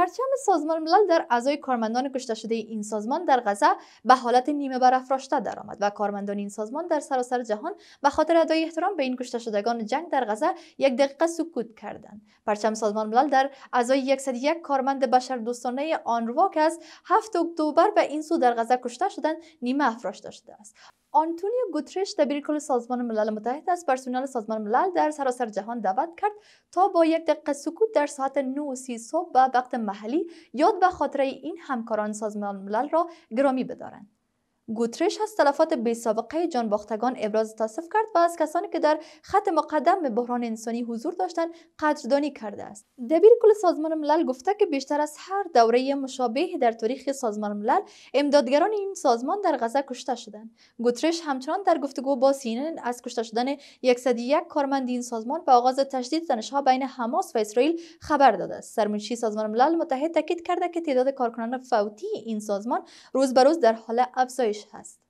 پرچم سازمان ملل در اعضای کارمندان کشته شده این سازمان در غزه به حالت نیمه برافراشته درآمد و کارمندان این سازمان در سراسر جهان به خاطر ادای احترام به این کشته شدگان جنگ در غزه یک دقیقه سکوت کردند پرچم سازمان ملل در اعضای 101 کارمند بشردوستانه آنروا که از 7 اکتبر به این سو در غزه کشته شدند نیمه افراشته شده است آنتونیو گوترش دبیر کل سازمان ملل متحد از پرسنل سازمان ملل در سراسر جهان دعوت کرد تا با یک دقیقه سکوت در ساعت 9:30 صبح به وقت محلی یاد به خاطره این همکاران سازمان ملل را گرامی بدارند گوترش از تلفات بی سابقه باختگان ابراز تاسف کرد و از کسانی که در خط مقدم به بحران انسانی حضور داشتند قدردانی کرده است دبیر کل سازمان ملل گفته که بیشتر از هر دوره مشابه در تاریخ سازمان ملل امدادگران این سازمان در غزه کشته شدند گوترش همچنان در گفتگو با سینن از کشته شدن 101 کارمند این سازمان و آغاز تشدید تنش‌ها بین حماس و اسرائیل خبر داده است سرمنشی سازمان ملل متحد تاکید کرده که تعداد کارکنان فوتی این سازمان روز به روز در حال افزایش هست